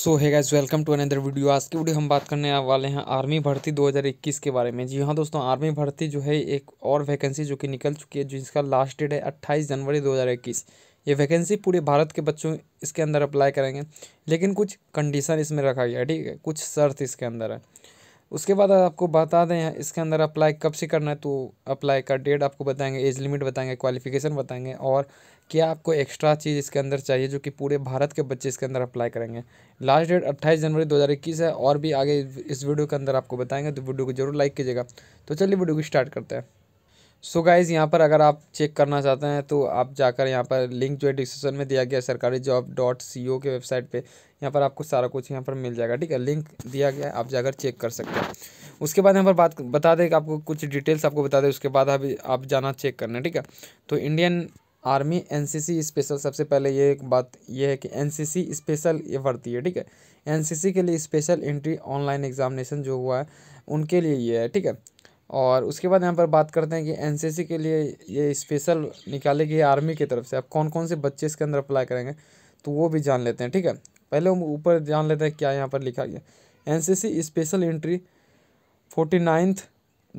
so hi guys welcome to another video आज की video हम बात करने वाले हैं आर्मी भर्ती 2021 के बारे में जी हाँ दोस्तों आर्मी भर्ती जो है एक और वैकेंसी जो कि निकल चुकी है जिसका लास्ट डेट है 28 जनवरी 2021 ये वैकेंसी पूरे भारत के बच्चों इसके अंदर अप्लाई करेंगे लेकिन कुछ कंडीशन इसमें रखा गया ठीक है कुछ शर्त इसके अंदर है उसके बाद आपको बता दें इसके अंदर अप्लाई कब से करना है तो अप्लाई का डेट आपको बताएंगे एज लिमिट बताएंगे क्वालिफिकेशन बताएंगे और क्या आपको एक्स्ट्रा चीज़ इसके अंदर चाहिए जो कि पूरे भारत के बच्चे इसके अंदर अप्लाई करेंगे लास्ट डेट 28 जनवरी 2021 है और भी आगे इस वीडियो के अंदर आपको बताएंगे तो वीडियो को जरूर लाइक कीजिएगा तो चलिए वीडियो को स्टार्ट करते हैं सो गाइज़ यहाँ पर अगर आप चेक करना चाहते हैं तो आप जाकर यहाँ पर लिंक जो है डिस्क्रिप्शन में दिया गया सरकारी जॉब डॉट सी ओ के वेबसाइट पे यहाँ पर आपको सारा कुछ यहाँ पर मिल जाएगा ठीक है लिंक दिया गया है आप जाकर चेक कर सकते हैं उसके बाद यहाँ पर बात बता दें आपको कुछ डिटेल्स आपको बता दें उसके बाद अभी आप जाना चेक करना ठीक है तो इंडियन आर्मी एन स्पेशल सबसे पहले ये एक बात ये है कि एन स्पेशल ये भर्ती है ठीक है एन के लिए स्पेशल एंट्री ऑनलाइन एग्जामिनेशन जो हुआ है उनके लिए ये है ठीक है और उसके बाद यहाँ पर बात करते हैं कि एनसीसी के लिए ये स्पेशल निकाली गई आर्मी की तरफ से अब कौन कौन से बच्चे इसके अंदर अप्लाई करेंगे तो वो भी जान लेते हैं ठीक है पहले हम ऊपर जान लेते हैं क्या यहाँ पर लिखा गया N special entry forty ninth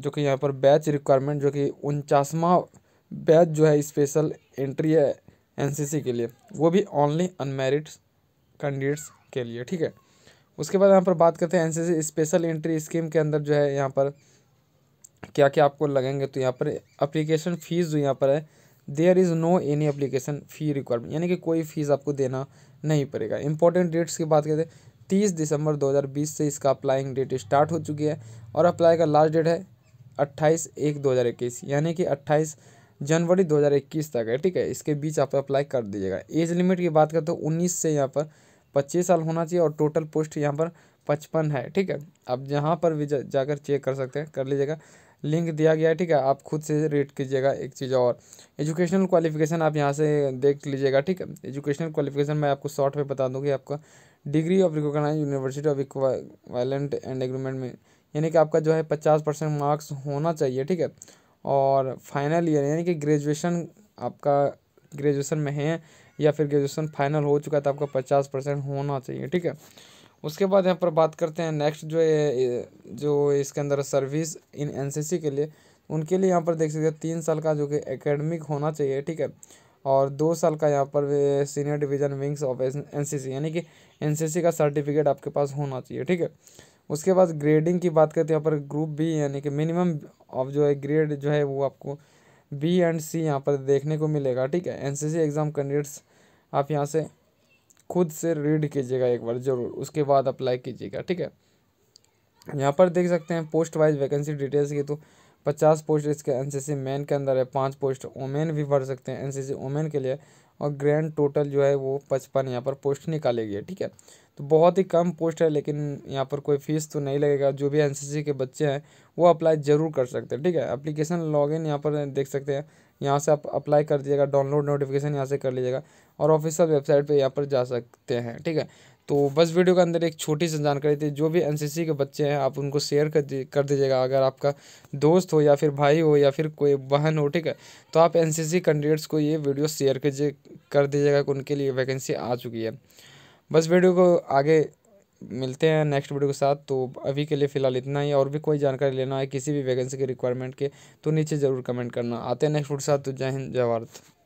जो कि यहाँ पर बैच रिक्वायरमेंट जो कि उनचासवा बैच जो है स्पेशल एंट्री है एनसीसी के लिए वो भी ओनली अनमेरिड कैंडिडेट्स के लिए ठीक है उसके बाद यहाँ पर बात करते हैं एनसीसी स्पेशल एंट्री स्कीम के अंदर जो है यहाँ पर क्या क्या आपको लगेंगे तो यहाँ पर अप्लीकेशन फ़ीस जो यहाँ पर है there is no any application fee requirement यानी कि कोई फ़ीस आपको देना नहीं पड़ेगा इंपॉर्टेंट डेट्स की बात करें तो तीस दिसंबर 2020 से इसका अप्लाइंग डेट स्टार्ट हो चुकी है और अप्लाई का लास्ट डेट है अट्ठाईस एक दो हज़ार इक्कीस यानी कि अट्ठाईस जनवरी दो हज़ार इक्कीस तक है ठीक है इसके बीच आप अप्लाई कर दीजिएगा एज लिमिट की बात करें तो उन्नीस से यहाँ पर पच्चीस साल होना चाहिए और टोटल पोस्ट यहाँ पर पचपन है ठीक है आप जहाँ पर भी जा, जाकर चेक कर सकते हैं कर लीजिएगा लिंक दिया गया है ठीक है आप खुद से रेट कीजिएगा एक चीज़ और एजुकेशनल क्वालिफिकेशन आप यहाँ से देख लीजिएगा ठीक है एजुकेशनल क्वालिफिकेशन मैं आपको शॉर्ट में बता दूँगी आपका degree of recognise university of violent and agreement में यानी कि आपका जो है पचास परसेंट मार्क्स होना चाहिए ठीक है और फाइनल ईयर यानी कि ग्रेजुएशन आपका ग्रेजुएशन में है या फिर ग्रेजुएशन फाइनल हो चुका है तो आपका पचास परसेंट होना चाहिए ठीक है उसके बाद यहाँ पर बात करते हैं नेक्स्ट जो है जो इसके अंदर सर्विस इन एनसीसी के लिए उनके लिए यहाँ पर देख सकते हैं तीन साल का जो कि एकेडमिक होना चाहिए ठीक है और दो साल का यहाँ पर senior division wings of N यानी कि एन का सर्टिफिकेट आपके पास होना चाहिए ठीक है उसके बाद ग्रेडिंग की बात करते हैं यहाँ पर ग्रुप बी यानी कि मिनिमम ऑफ जो है ग्रेड जो है वो आपको बी एंड सी यहाँ पर देखने को मिलेगा ठीक है एन एग्ज़ाम कैंडिडेट्स आप यहाँ से खुद से रीड कीजिएगा एक बार ज़रूर उसके बाद अप्लाई कीजिएगा ठीक है यहाँ पर देख सकते हैं पोस्ट वाइज वैकेंसी डिटेल्स की तो पचास पोस्ट इसके एनसीसी मैन के अंदर है पाँच पोस्ट वोमेन भी भर सकते हैं एनसीसी ओमेन के लिए और ग्रैंड टोटल जो है वो पचपन यहाँ पर पोस्ट निकालेगी ठीक है तो बहुत ही कम पोस्ट है लेकिन यहाँ पर कोई फीस तो नहीं लगेगा जो भी एनसीसी के बच्चे हैं वो अप्लाई ज़रूर कर सकते हैं ठीक है अप्लीकेशन लॉग यहाँ पर देख सकते हैं यहाँ से आप अप्लाई कर दीजिएगा डाउनलोड नोटिफिकेशन यहाँ से कर लीजिएगा और ऑफिशियल वेबसाइट पे यहाँ पर जा सकते हैं ठीक है तो बस वीडियो के अंदर एक छोटी सी जानकारी थी जो भी एनसीसी के बच्चे हैं आप उनको शेयर कर दी कर दीजिएगा अगर आपका दोस्त हो या फिर भाई हो या फिर कोई बहन हो ठीक है तो आप एनसीसी कैंडिडेट्स को ये वीडियो शेयर कीजिए कर दीजिएगा कि उनके लिए वैकेंसी आ चुकी है बस वीडियो को आगे मिलते हैं नेक्स्ट वीडियो के साथ तो अभी के लिए फ़िलहाल इतना ही और भी कोई जानकारी लेना है किसी भी वैकेंसी के रिक्वायरमेंट के तो नीचे ज़रूर कमेंट करना आते हैं नेक्स्ट वीडियो के साथ तो जय हिंद जय भारत